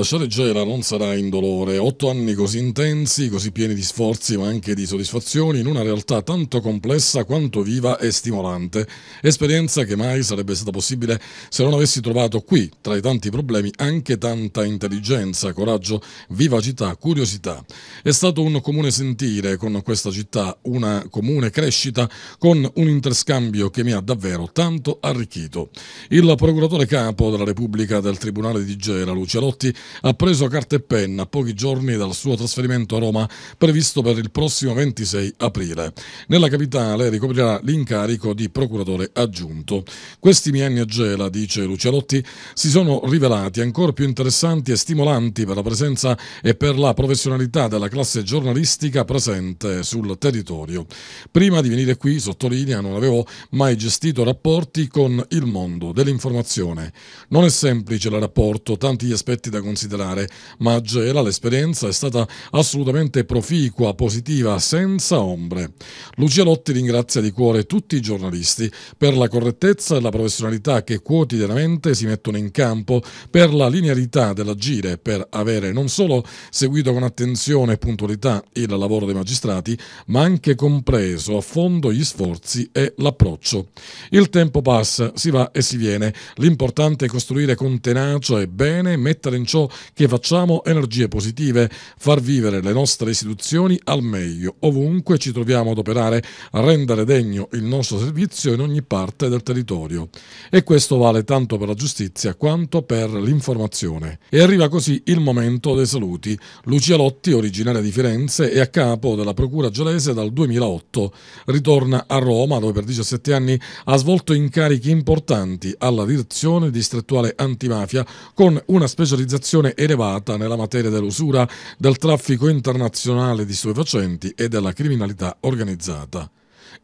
Lasciare Gela non sarà indolore. Otto anni così intensi, così pieni di sforzi ma anche di soddisfazioni, in una realtà tanto complessa quanto viva e stimolante. Esperienza che mai sarebbe stata possibile se non avessi trovato qui, tra i tanti problemi, anche tanta intelligenza, coraggio, vivacità, curiosità. È stato un comune sentire con questa città, una comune crescita con un interscambio che mi ha davvero tanto arricchito. Il procuratore capo della Repubblica del Tribunale di Gela, Lucia Lotti, ha preso carta e penna pochi giorni dal suo trasferimento a Roma previsto per il prossimo 26 aprile. Nella capitale ricoprirà l'incarico di procuratore aggiunto. Questi miei anni a Gela, dice Lucialotti, si sono rivelati ancora più interessanti e stimolanti per la presenza e per la professionalità della classe giornalistica presente sul territorio. Prima di venire qui, sottolinea, non avevo mai gestito rapporti con il mondo dell'informazione. Non è semplice il rapporto, tanti gli aspetti da considerare considerare, ma Gela l'esperienza è stata assolutamente proficua, positiva, senza ombre. Lucia Lotti ringrazia di cuore tutti i giornalisti per la correttezza e la professionalità che quotidianamente si mettono in campo, per la linearità dell'agire, per avere non solo seguito con attenzione e puntualità il lavoro dei magistrati, ma anche compreso a fondo gli sforzi e l'approccio. Il tempo passa, si va e si viene. L'importante è costruire con tenacia e bene, mettere in ciò che facciamo energie positive, far vivere le nostre istituzioni al meglio, ovunque ci troviamo ad operare, a rendere degno il nostro servizio in ogni parte del territorio. E questo vale tanto per la giustizia quanto per l'informazione. E arriva così il momento dei saluti. Lucia Lotti, originaria di Firenze e a capo della Procura Gelese dal 2008, ritorna a Roma dove per 17 anni ha svolto incarichi importanti alla direzione distrettuale antimafia con una specializzazione formazione elevata nella materia dell'usura, del traffico internazionale di stupefacenti e della criminalità organizzata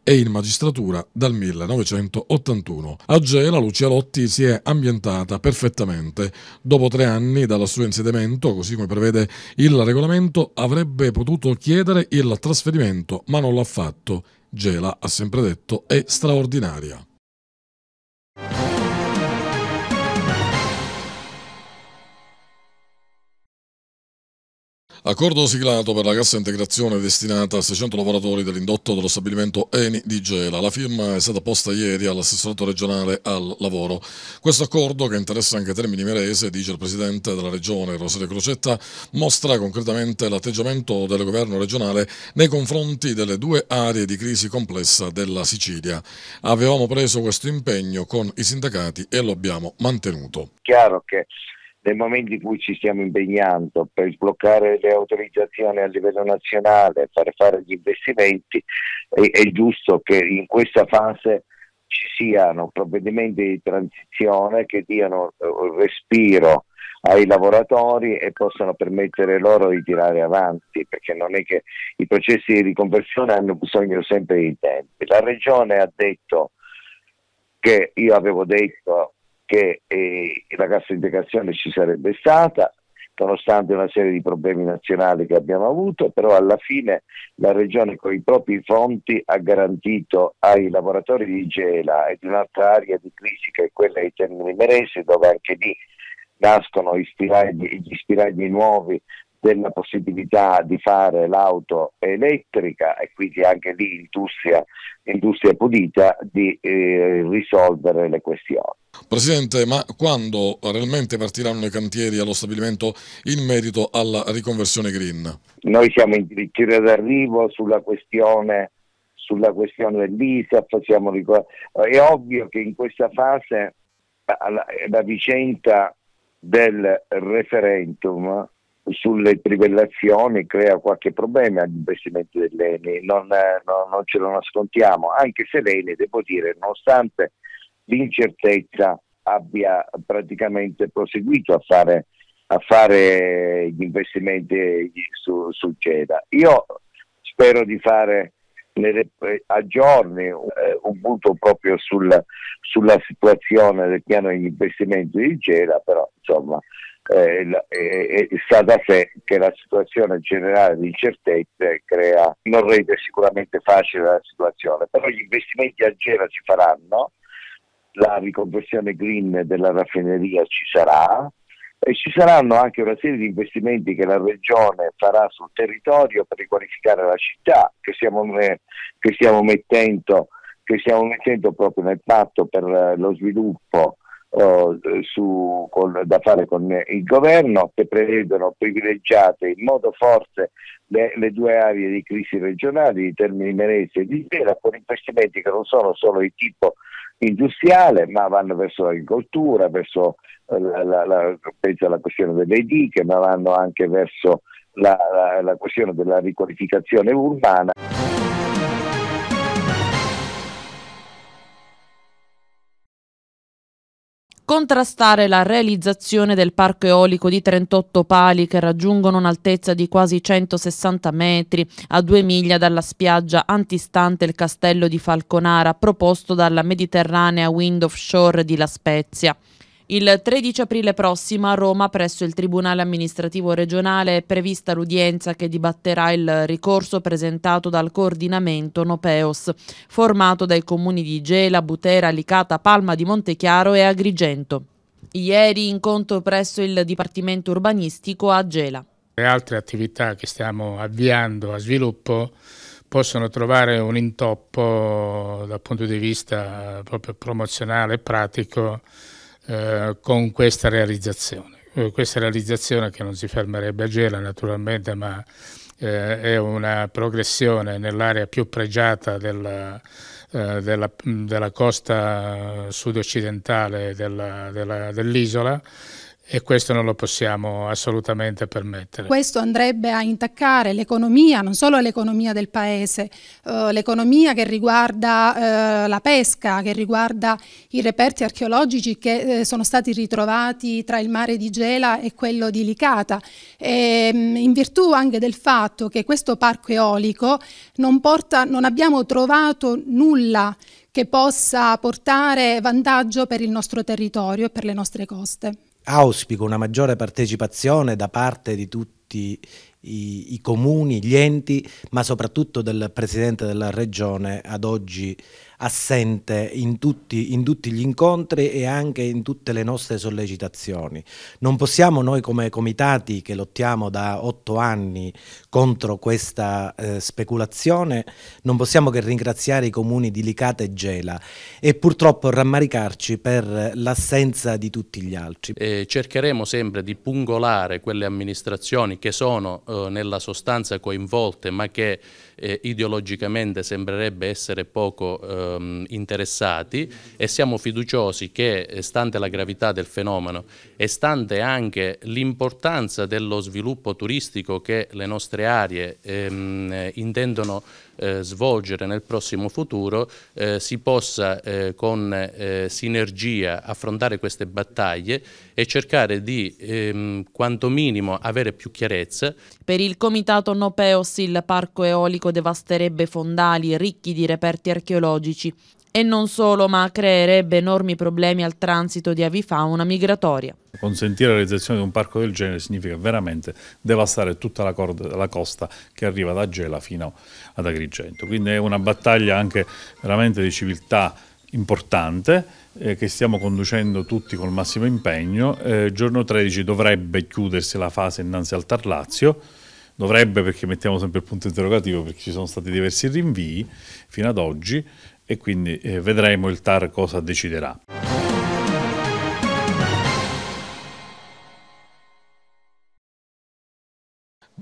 e in magistratura dal 1981. A Gela Lucia Lotti si è ambientata perfettamente. Dopo tre anni dal suo insediamento, così come prevede il regolamento, avrebbe potuto chiedere il trasferimento, ma non l'ha fatto. Gela, ha sempre detto, è straordinaria. Accordo siglato per la cassa integrazione destinata a 600 lavoratori dell'indotto dello stabilimento Eni di Gela. La firma è stata posta ieri all'assessorato regionale al lavoro. Questo accordo, che interessa anche Termini Merese, dice il presidente della regione Rosario Crocetta, mostra concretamente l'atteggiamento del governo regionale nei confronti delle due aree di crisi complessa della Sicilia. Avevamo preso questo impegno con i sindacati e lo abbiamo mantenuto. Chiaro che nel momento in cui ci stiamo impegnando per sbloccare le autorizzazioni a livello nazionale, per fare gli investimenti, è, è giusto che in questa fase ci siano provvedimenti di transizione che diano eh, respiro ai lavoratori e possano permettere loro di tirare avanti, perché non è che i processi di riconversione hanno bisogno sempre di tempi. La Regione ha detto che io avevo detto che eh, la cassa integrazione ci sarebbe stata, nonostante una serie di problemi nazionali che abbiamo avuto, però alla fine la Regione con i propri fondi ha garantito ai lavoratori di Gela e di un'altra area di crisi che è quella dei Termini Merese, dove anche lì nascono gli spiragli, gli spiragli nuovi della possibilità di fare l'auto elettrica e quindi anche lì industria, industria pulita, di eh, risolvere le questioni. Presidente, ma quando realmente partiranno i cantieri allo stabilimento in merito alla riconversione green? Noi siamo in dirittura d'arrivo sulla questione, sulla questione dell'ISAF, siamo, è ovvio che in questa fase la, la vicenda del referendum sulle trivellazioni crea qualche problema agli investimenti dell'ENI, non, non, non ce lo nascondiamo, anche se l'ENI, devo dire, nonostante l'incertezza abbia praticamente proseguito a fare, a fare gli investimenti su, su CEDA. Io spero di fare nelle, a giorni eh, un punto proprio sul, sulla situazione del piano degli investimenti di Gela, però insomma eh, eh, sta da sé che la situazione generale di incertezze crea, non rende sicuramente facile la situazione, però gli investimenti a Gela si faranno la riconversione green della raffineria ci sarà e ci saranno anche una serie di investimenti che la regione farà sul territorio per riqualificare la città che stiamo, che stiamo, mettendo, che stiamo mettendo, proprio nel patto per eh, lo sviluppo eh, su, con, da fare con il governo che prevedono privilegiate in modo forte le, le, due aree di crisi regionali di Termini Merese e di Sera con investimenti che non sono solo di tipo industriale, ma vanno verso l'agricoltura, verso eh, la, la, la, penso alla questione delle diche, ma vanno anche verso la questione della riqualificazione urbana. contrastare la realizzazione del parco eolico di 38 pali che raggiungono un'altezza di quasi 160 metri a due miglia dalla spiaggia antistante il castello di Falconara proposto dalla Mediterranea Wind Offshore di La Spezia. Il 13 aprile prossimo a Roma, presso il Tribunale amministrativo regionale, è prevista l'udienza che dibatterà il ricorso presentato dal coordinamento Nopeos, formato dai comuni di Gela, Butera, Licata, Palma di Montechiaro e Agrigento. Ieri incontro presso il Dipartimento Urbanistico a Gela. Le altre attività che stiamo avviando a sviluppo possono trovare un intoppo dal punto di vista proprio promozionale e pratico eh, con questa realizzazione. Eh, questa realizzazione che non si fermerebbe a Gela naturalmente, ma eh, è una progressione nell'area più pregiata della, eh, della, della costa sud-occidentale dell'isola. Dell e questo non lo possiamo assolutamente permettere. Questo andrebbe a intaccare l'economia, non solo l'economia del paese, eh, l'economia che riguarda eh, la pesca, che riguarda i reperti archeologici che eh, sono stati ritrovati tra il mare di Gela e quello di Licata, e, ehm, in virtù anche del fatto che questo parco eolico non, porta, non abbiamo trovato nulla che possa portare vantaggio per il nostro territorio e per le nostre coste auspico una maggiore partecipazione da parte di tutti i, i comuni, gli enti, ma soprattutto del Presidente della Regione ad oggi assente in tutti, in tutti, gli incontri e anche in tutte le nostre sollecitazioni. Non possiamo noi come comitati che lottiamo da otto anni contro questa eh, speculazione, non possiamo che ringraziare i comuni di Licata e Gela e purtroppo rammaricarci per l'assenza di tutti gli altri. Eh, cercheremo sempre di pungolare quelle amministrazioni che sono eh, nella sostanza coinvolte ma che eh, ideologicamente sembrerebbe essere poco ehm, interessati e siamo fiduciosi che, eh, stante la gravità del fenomeno e stante anche l'importanza dello sviluppo turistico che le nostre aree ehm, intendono eh, svolgere nel prossimo futuro eh, si possa eh, con eh, sinergia affrontare queste battaglie e cercare di ehm, quanto minimo avere più chiarezza. Per il comitato Nopeos il parco eolico devasterebbe fondali ricchi di reperti archeologici e non solo, ma creerebbe enormi problemi al transito di avifauna migratoria. Consentire la realizzazione di un parco del genere significa veramente devastare tutta la, corda, la costa che arriva da Gela fino ad Agrigento. Quindi è una battaglia anche veramente di civiltà importante eh, che stiamo conducendo tutti col massimo impegno. Eh, giorno 13 dovrebbe chiudersi la fase innanzi al Tarlazio dovrebbe perché mettiamo sempre il punto interrogativo perché ci sono stati diversi rinvii fino ad oggi e quindi eh, vedremo il TAR cosa deciderà.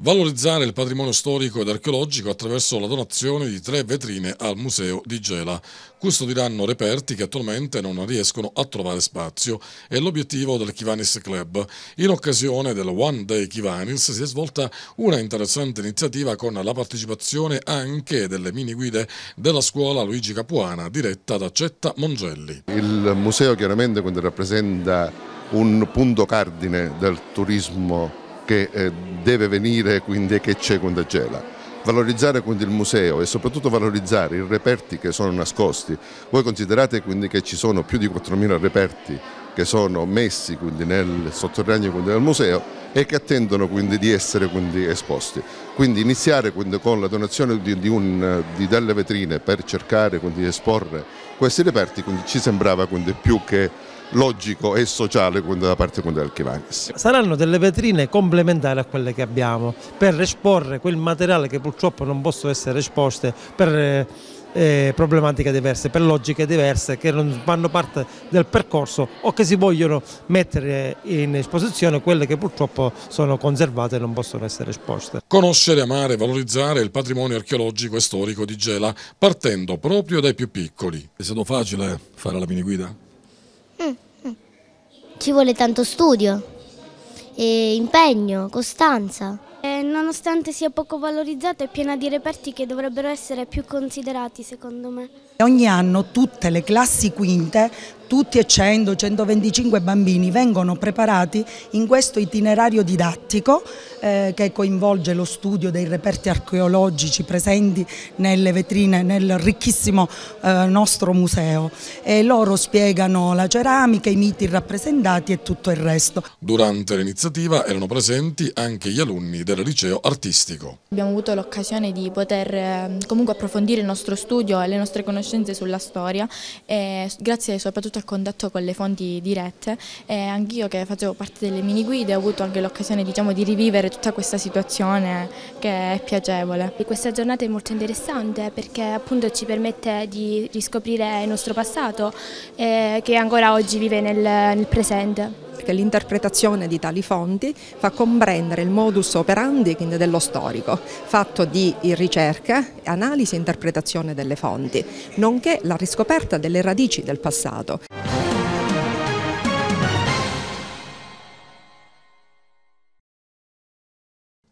valorizzare il patrimonio storico ed archeologico attraverso la donazione di tre vetrine al Museo di Gela. Custodiranno reperti che attualmente non riescono a trovare spazio. È l'obiettivo del Kivanis Club. In occasione del One Day Kivanis si è svolta una interessante iniziativa con la partecipazione anche delle mini guide della scuola Luigi Capuana, diretta da Cetta Mongelli. Il museo chiaramente quindi rappresenta un punto cardine del turismo che eh, deve venire quindi che c'è quando gela. Valorizzare quindi il museo e soprattutto valorizzare i reperti che sono nascosti. Voi considerate quindi che ci sono più di 4.000 reperti che sono messi quindi nel sotterraneo quindi del museo e che attendono quindi di essere quindi esposti. Quindi iniziare quindi con la donazione di, di, un, di delle vetrine per cercare quindi di esporre questi reperti ci sembrava quindi più che logico e sociale da parte del Chivanis. Saranno delle vetrine complementari a quelle che abbiamo per esporre quel materiale che purtroppo non possono essere esposte per eh, eh, problematiche diverse, per logiche diverse che non fanno parte del percorso o che si vogliono mettere in esposizione quelle che purtroppo sono conservate e non possono essere esposte. Conoscere, amare e valorizzare il patrimonio archeologico e storico di Gela partendo proprio dai più piccoli. È stato facile fare la mini guida? Ci vuole tanto studio, impegno, costanza. E nonostante sia poco valorizzata è piena di reperti che dovrebbero essere più considerati secondo me. Ogni anno tutte le classi quinte tutti e 100, 125 bambini vengono preparati in questo itinerario didattico eh, che coinvolge lo studio dei reperti archeologici presenti nelle vetrine, nel ricchissimo eh, nostro museo e loro spiegano la ceramica, i miti rappresentati e tutto il resto. Durante l'iniziativa erano presenti anche gli alunni del liceo artistico. Abbiamo avuto l'occasione di poter eh, comunque approfondire il nostro studio e le nostre conoscenze sulla storia e eh, grazie soprattutto a contatto con le fonti dirette e anch'io che facevo parte delle mini guide ho avuto anche l'occasione diciamo, di rivivere tutta questa situazione che è piacevole. E questa giornata è molto interessante perché appunto ci permette di riscoprire il nostro passato eh, che ancora oggi vive nel, nel presente che l'interpretazione di tali fonti fa comprendere il modus operandi dello storico, fatto di ricerca, analisi e interpretazione delle fonti, nonché la riscoperta delle radici del passato.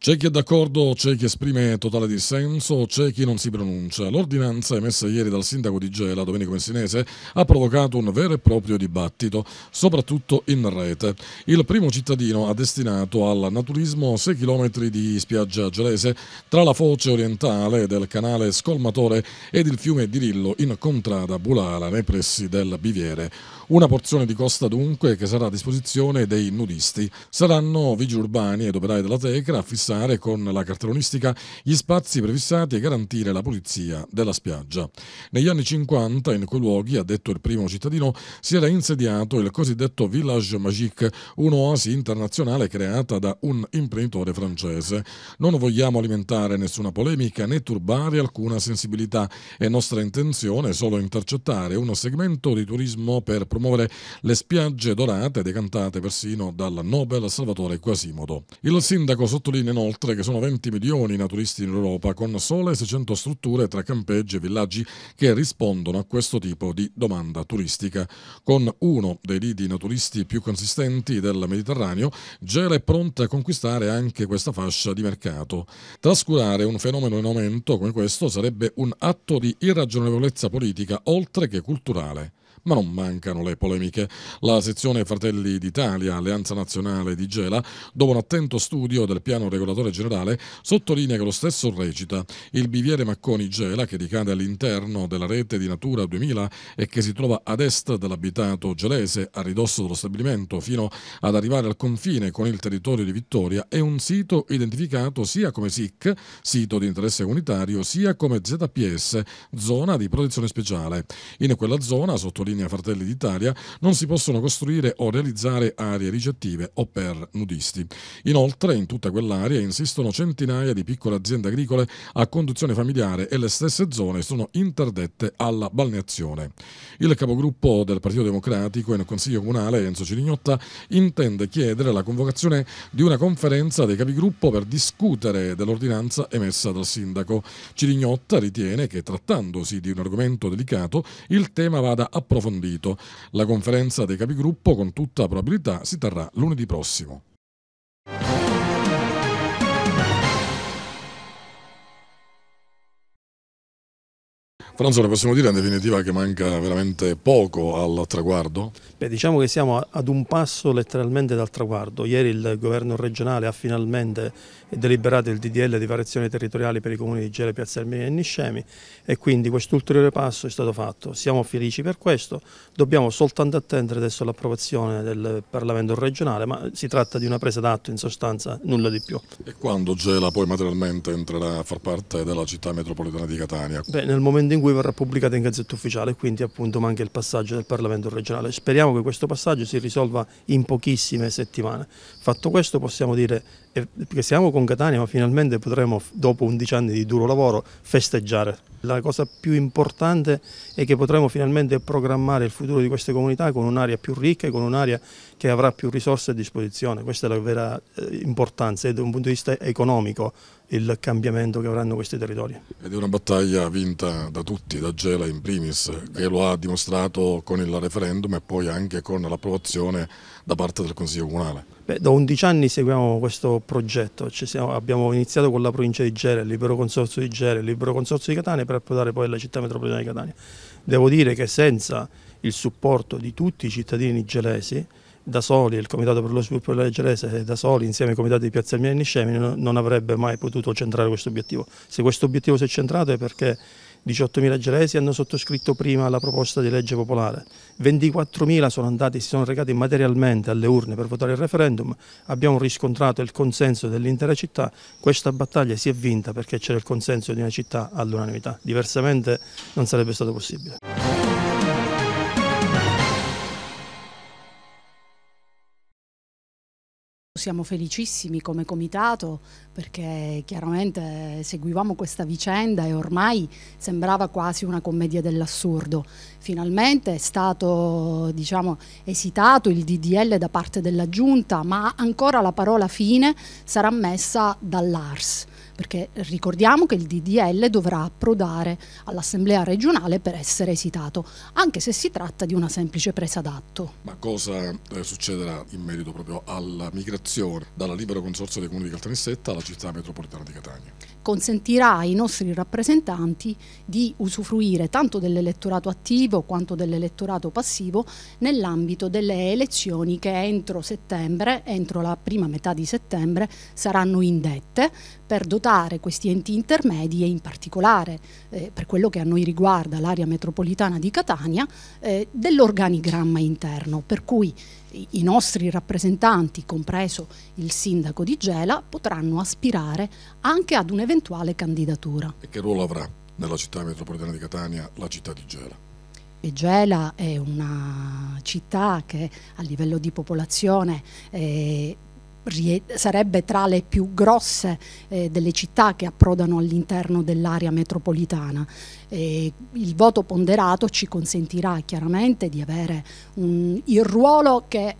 C'è chi è d'accordo, c'è chi esprime totale dissenso, c'è chi non si pronuncia. L'ordinanza emessa ieri dal sindaco di Gela, Domenico Messinese, ha provocato un vero e proprio dibattito, soprattutto in rete. Il primo cittadino ha destinato al naturismo 6 km di spiaggia gelese tra la foce orientale del canale Scolmatore ed il fiume Dirillo in contrada Bulala nei pressi del Biviere una porzione di costa dunque che sarà a disposizione dei nudisti. Saranno vigili urbani ed operai della Tecra a fissare con la cartellonistica gli spazi prefissati e garantire la pulizia della spiaggia. Negli anni 50 in quei luoghi, ha detto il primo cittadino, si era insediato il cosiddetto Village Magique, un'oasi internazionale creata da un imprenditore francese. Non vogliamo alimentare nessuna polemica né turbare alcuna sensibilità. È nostra intenzione solo intercettare uno segmento di turismo per promuovere promuovere le spiagge dorate decantate persino dal Nobel Salvatore Quasimodo. Il sindaco sottolinea inoltre che sono 20 milioni i naturisti in Europa con sole 600 strutture tra campeggi e villaggi che rispondono a questo tipo di domanda turistica. Con uno dei lidi naturisti più consistenti del Mediterraneo, Gela è pronta a conquistare anche questa fascia di mercato. Trascurare un fenomeno in aumento come questo sarebbe un atto di irragionevolezza politica oltre che culturale ma non mancano le polemiche. La sezione Fratelli d'Italia, Alleanza Nazionale di Gela, dopo un attento studio del piano regolatore generale, sottolinea che lo stesso recita il biviere Macconi Gela, che ricade all'interno della rete di Natura 2000 e che si trova ad est dell'abitato gelese, a ridosso dello stabilimento, fino ad arrivare al confine con il territorio di Vittoria, è un sito identificato sia come SIC, sito di interesse comunitario, sia come ZPS, zona di protezione speciale. In quella zona, sottolinea linea Fratelli d'Italia, non si possono costruire o realizzare aree ricettive o per nudisti. Inoltre, in tutta quell'area insistono centinaia di piccole aziende agricole a conduzione familiare e le stesse zone sono interdette alla balneazione. Il capogruppo del Partito Democratico e in Consiglio Comunale, Enzo Cirignotta, intende chiedere la convocazione di una conferenza dei capigruppo per discutere dell'ordinanza emessa dal sindaco. Cirignotta ritiene che trattandosi di un argomento delicato, il tema vada approfondito approfondito. La conferenza dei capigruppo con tutta probabilità si terrà lunedì prossimo. Però possiamo dire in definitiva che manca veramente poco al traguardo? Beh, diciamo che siamo ad un passo letteralmente dal traguardo. Ieri il governo regionale ha finalmente deliberato il DDL di variazioni territoriali per i comuni di Gele, Piazza Armenia e Niscemi e quindi quest'ulteriore passo è stato fatto. Siamo felici per questo, dobbiamo soltanto attendere adesso l'approvazione del Parlamento regionale, ma si tratta di una presa d'atto in sostanza, nulla di più. E quando Gela poi materialmente entrerà a far parte della città metropolitana di Catania? Beh, nel momento in cui verrà pubblicata in Gazzetta Ufficiale, quindi appunto manca il passaggio del Parlamento regionale. Speriamo che questo passaggio si risolva in pochissime settimane. Fatto questo possiamo dire perché siamo con Catania ma finalmente potremo dopo 11 anni di duro lavoro festeggiare. La cosa più importante è che potremo finalmente programmare il futuro di queste comunità con un'area più ricca e con un'area che avrà più risorse a disposizione. Questa è la vera eh, importanza e da un punto di vista economico il cambiamento che avranno questi territori. Ed è una battaglia vinta da tutti, da Gela in primis, che lo ha dimostrato con il referendum e poi anche con l'approvazione da parte del Consiglio Comunale. Beh, da 11 anni seguiamo questo progetto, siamo, abbiamo iniziato con la provincia di Gera, il libero consorzio di Gera, il libero consorzio di Catania per approdare poi alla città metropolitana di Catania. Devo dire che senza il supporto di tutti i cittadini gelesi, da soli, il Comitato per lo sviluppo della Gelese da soli, insieme ai Comitati di Piazza Mia e Niscemi, non avrebbe mai potuto centrare questo obiettivo. Se questo obiettivo si è centrato è perché 18.000 gelesi hanno sottoscritto prima la proposta di legge popolare, 24.000 sono andati e si sono recati materialmente alle urne per votare il referendum, abbiamo riscontrato il consenso dell'intera città, questa battaglia si è vinta perché c'era il consenso di una città all'unanimità, diversamente non sarebbe stato possibile. Siamo felicissimi come comitato perché chiaramente seguivamo questa vicenda e ormai sembrava quasi una commedia dell'assurdo. Finalmente è stato diciamo, esitato il DDL da parte della Giunta ma ancora la parola fine sarà messa dall'ARS perché ricordiamo che il DDL dovrà approdare all'Assemblea regionale per essere esitato, anche se si tratta di una semplice presa d'atto. Ma cosa eh, succederà in merito proprio alla migrazione dalla libero consorzio dei comuni di Caltanissetta alla città metropolitana di Catania? consentirà ai nostri rappresentanti di usufruire tanto dell'elettorato attivo quanto dell'elettorato passivo nell'ambito delle elezioni che entro settembre, entro la prima metà di settembre, saranno indette per dotare questi enti intermedi e in particolare eh, per quello che a noi riguarda l'area metropolitana di Catania eh, dell'organigramma interno, per cui i nostri rappresentanti, compreso il sindaco di Gela, potranno aspirare anche ad un'eventuale candidatura. E che ruolo avrà nella città metropolitana di Catania la città di Gela? E Gela è una città che a livello di popolazione eh, sarebbe tra le più grosse eh, delle città che approdano all'interno dell'area metropolitana. E il voto ponderato ci consentirà chiaramente di avere un, il ruolo che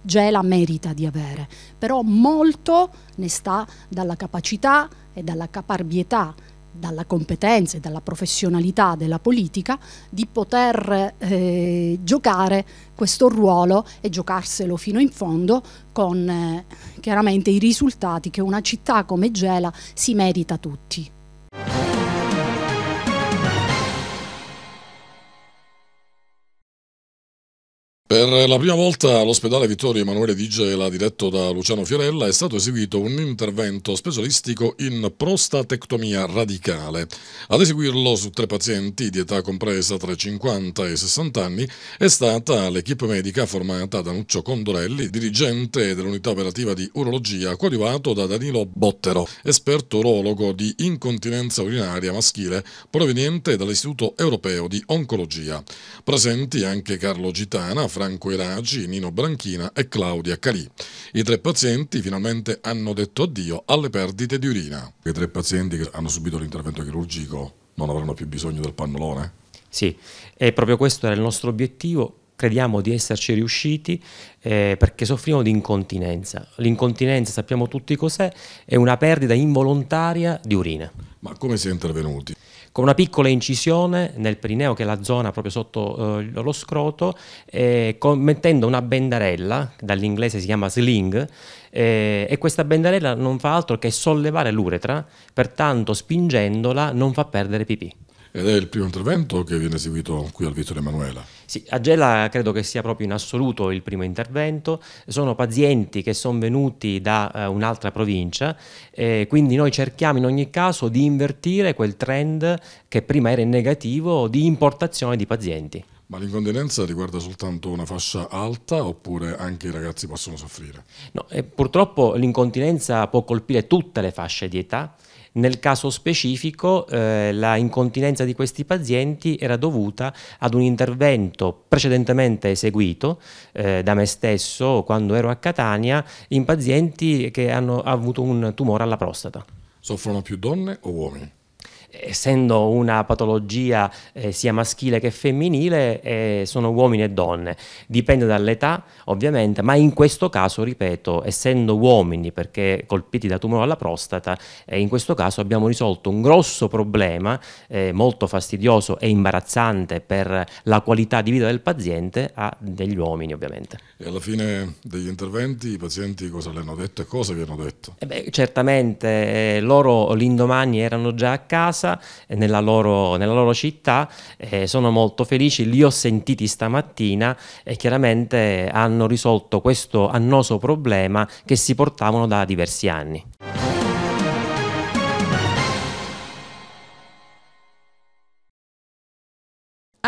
Gela merita di avere, però molto ne sta dalla capacità e dalla caparbietà dalla competenza e dalla professionalità della politica di poter eh, giocare questo ruolo e giocarselo fino in fondo con eh, chiaramente i risultati che una città come Gela si merita tutti. Per la prima volta all'ospedale Vittorio Emanuele di Gela, diretto da Luciano Fiorella, è stato eseguito un intervento specialistico in prostatectomia radicale. Ad eseguirlo su tre pazienti di età compresa tra i 50 e i 60 anni è stata l'equipe medica formata da Nuccio Condorelli, dirigente dell'unità operativa di urologia, coadiuvato da Danilo Bottero, esperto urologo di incontinenza urinaria maschile proveniente dall'Istituto Europeo di Oncologia. Presenti anche Carlo Gitana, Franco Iragi, Nino Branchina e Claudia Calì. I tre pazienti finalmente hanno detto addio alle perdite di urina. I tre pazienti che hanno subito l'intervento chirurgico non avranno più bisogno del pannolone? Sì, e proprio questo era il nostro obiettivo, crediamo di esserci riusciti eh, perché soffriamo di incontinenza. L'incontinenza sappiamo tutti cos'è, è una perdita involontaria di urina. Ma come si è intervenuti? con una piccola incisione nel perineo che è la zona proprio sotto eh, lo scroto, eh, con, mettendo una bendarella, dall'inglese si chiama sling, eh, e questa bendarella non fa altro che sollevare l'uretra, pertanto spingendola non fa perdere pipì. Ed è il primo intervento che viene eseguito qui al Vittorio Emanuela. Sì, a Gela credo che sia proprio in assoluto il primo intervento. Sono pazienti che sono venuti da uh, un'altra provincia, eh, quindi noi cerchiamo in ogni caso di invertire quel trend che prima era negativo di importazione di pazienti. Ma l'incontinenza riguarda soltanto una fascia alta oppure anche i ragazzi possono soffrire? No, eh, purtroppo l'incontinenza può colpire tutte le fasce di età, nel caso specifico eh, la incontinenza di questi pazienti era dovuta ad un intervento precedentemente eseguito eh, da me stesso quando ero a Catania in pazienti che hanno avuto un tumore alla prostata. Soffrono più donne o uomini? essendo una patologia eh, sia maschile che femminile, eh, sono uomini e donne. Dipende dall'età, ovviamente, ma in questo caso, ripeto, essendo uomini perché colpiti da tumore alla prostata, eh, in questo caso abbiamo risolto un grosso problema eh, molto fastidioso e imbarazzante per la qualità di vita del paziente a degli uomini, ovviamente. E alla fine degli interventi i pazienti cosa le hanno detto e cosa vi hanno detto? Eh beh, certamente eh, loro l'indomani erano già a casa casa, eh, nella loro, nella loro città, eh, sono molto felici, li ho sentiti stamattina e chiaramente hanno risolto questo annoso problema che si portavano da diversi anni.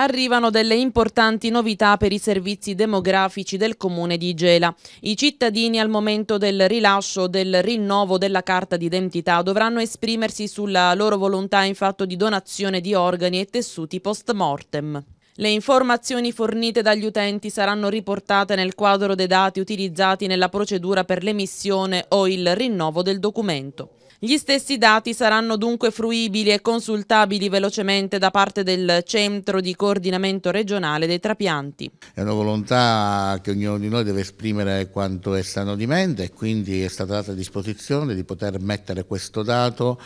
arrivano delle importanti novità per i servizi demografici del comune di Gela. I cittadini al momento del rilascio del rinnovo della carta d'identità dovranno esprimersi sulla loro volontà in fatto di donazione di organi e tessuti post mortem. Le informazioni fornite dagli utenti saranno riportate nel quadro dei dati utilizzati nella procedura per l'emissione o il rinnovo del documento. Gli stessi dati saranno dunque fruibili e consultabili velocemente da parte del Centro di Coordinamento Regionale dei Trapianti. È una volontà che ognuno di noi deve esprimere quanto è sano di mente e quindi è stata data a disposizione di poter mettere questo dato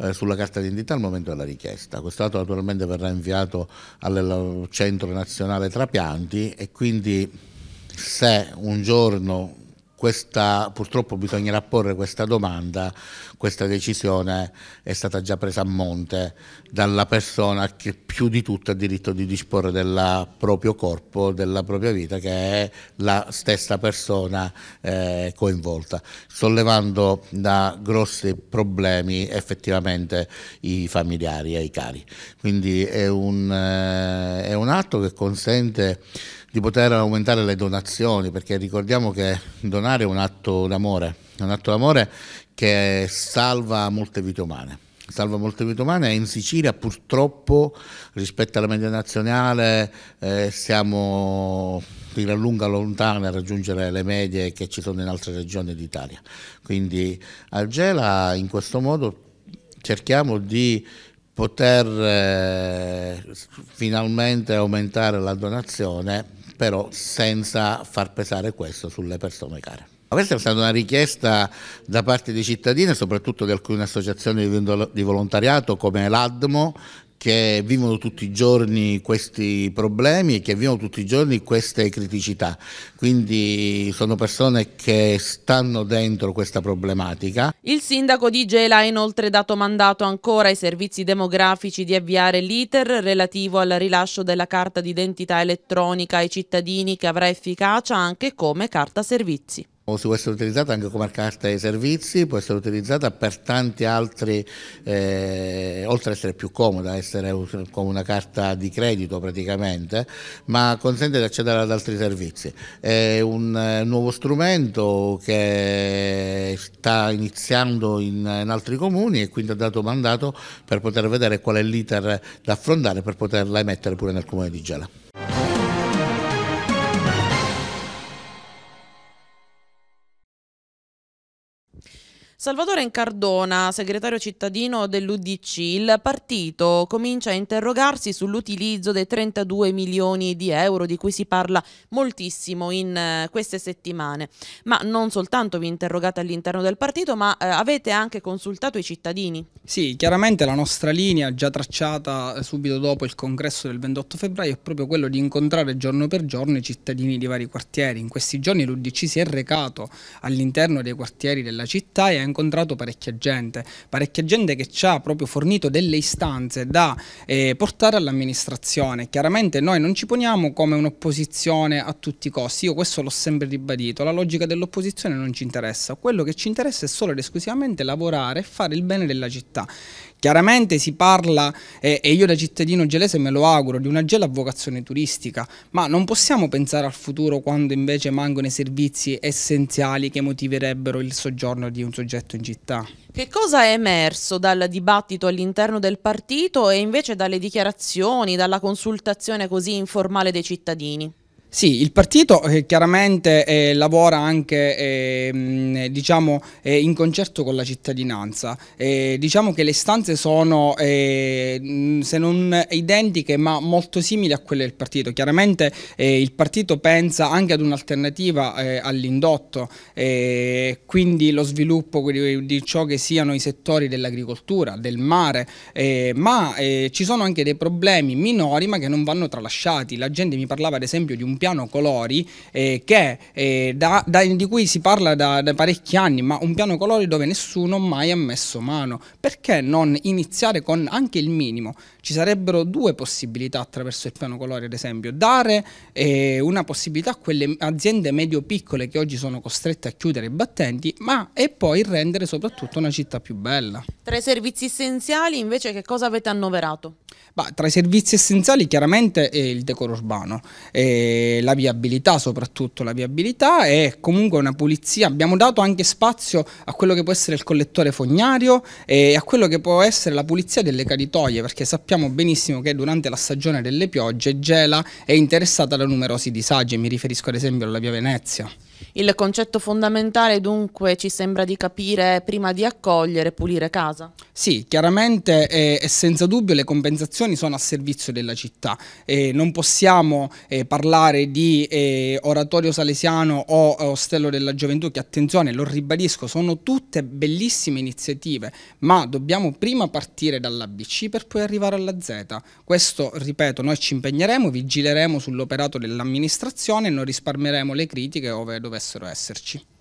eh, sulla carta d'identità al momento della richiesta. Questo dato naturalmente verrà inviato al Centro Nazionale Trapianti e quindi se un giorno questa, purtroppo bisognerà porre questa domanda, questa decisione è stata già presa a monte dalla persona che più di tutto ha diritto di disporre del proprio corpo, della propria vita, che è la stessa persona eh, coinvolta, sollevando da grossi problemi effettivamente i familiari e i cari. Quindi è un, eh, è un atto che consente di poter aumentare le donazioni, perché ricordiamo che donare è un atto d'amore, è un atto d'amore che salva molte vite umane. Salva molte vite umane e in Sicilia purtroppo rispetto alla media nazionale eh, siamo di gran lunga lontana a raggiungere le medie che ci sono in altre regioni d'Italia. Quindi a Gela in questo modo cerchiamo di poter eh, finalmente aumentare la donazione però senza far pesare questo sulle persone care. Questa è stata una richiesta da parte dei cittadini, e soprattutto di alcune associazioni di volontariato come l'ADMO, che vivono tutti i giorni questi problemi e che vivono tutti i giorni queste criticità. Quindi sono persone che stanno dentro questa problematica. Il sindaco di Gela ha inoltre dato mandato ancora ai servizi demografici di avviare l'iter relativo al rilascio della carta d'identità elettronica ai cittadini che avrà efficacia anche come carta servizi o si può essere utilizzata anche come carta dei servizi, può essere utilizzata per tanti altri, eh, oltre ad essere più comoda, essere come una carta di credito praticamente, ma consente di accedere ad altri servizi. È un eh, nuovo strumento che sta iniziando in, in altri comuni e quindi ha dato mandato per poter vedere qual è l'iter da affrontare per poterla emettere pure nel comune di Gela. Salvatore Incardona, segretario cittadino dell'UDC, il partito comincia a interrogarsi sull'utilizzo dei 32 milioni di euro di cui si parla moltissimo in eh, queste settimane. Ma non soltanto vi interrogate all'interno del partito, ma eh, avete anche consultato i cittadini. Sì, chiaramente la nostra linea già tracciata eh, subito dopo il congresso del 28 febbraio è proprio quello di incontrare giorno per giorno i cittadini di vari quartieri. In questi giorni l'UDC si è recato all'interno dei quartieri della città e ha incontrato parecchia gente, parecchia gente che ci ha proprio fornito delle istanze da eh, portare all'amministrazione. Chiaramente noi non ci poniamo come un'opposizione a tutti i costi, io questo l'ho sempre ribadito, la logica dell'opposizione non ci interessa, quello che ci interessa è solo ed esclusivamente lavorare e fare il bene della città. Chiaramente si parla, eh, e io da cittadino gelese me lo auguro, di una gela vocazione turistica, ma non possiamo pensare al futuro quando invece mancano i servizi essenziali che motiverebbero il soggiorno di un soggetto in città. Che cosa è emerso dal dibattito all'interno del partito e invece dalle dichiarazioni, dalla consultazione così informale dei cittadini? Sì, il partito eh, chiaramente eh, lavora anche ehm, eh, diciamo, eh, in concerto con la cittadinanza. Eh, diciamo che le stanze sono, eh, se non identiche, ma molto simili a quelle del partito. Chiaramente il partito pensa anche ad un'alternativa all'indotto, quindi lo sviluppo di, di, ciò che siano i settori dell'agricoltura, del mare, ma ci sono anche dei problemi minori ma che non vanno tralasciati. La gente mi parlava ad esempio di un piano colori eh, che, eh, da, da, di cui si parla da, da, parecchi anni, ma un piano colori dove nessuno mai ha messo mano. Perché non iniziare con anche il minimo? Ci sarebbero due possibilità attraverso il piano colori, ad esempio, dare eh, una possibilità a quelle aziende medio-piccole che oggi sono costrette a chiudere i battenti, ma e poi rendere soprattutto una città più bella. Tra i servizi essenziali invece che cosa avete annoverato? Bah, tra i servizi essenziali chiaramente il decoro urbano. Eh, la viabilità soprattutto, la viabilità è comunque una pulizia, abbiamo dato anche spazio a quello che può essere il collettore fognario e a quello che può essere la pulizia delle caditoie perché sappiamo benissimo che durante la stagione delle piogge Gela è interessata da numerosi disagi, mi riferisco ad esempio alla via Venezia. Il concetto fondamentale dunque ci sembra di capire prima di accogliere, pulire casa. Sì, chiaramente eh, e senza dubbio le compensazioni sono a servizio della città. Eh, non possiamo eh, parlare di eh, oratorio salesiano o eh, ostello della gioventù che attenzione, lo ribadisco, sono tutte bellissime iniziative, ma dobbiamo prima partire dall'ABC per poi arrivare alla Z. Questo, ripeto, noi ci impegneremo, vigileremo sull'operato dell'amministrazione e non risparmieremo le critiche ove dovesse dovessero esserci.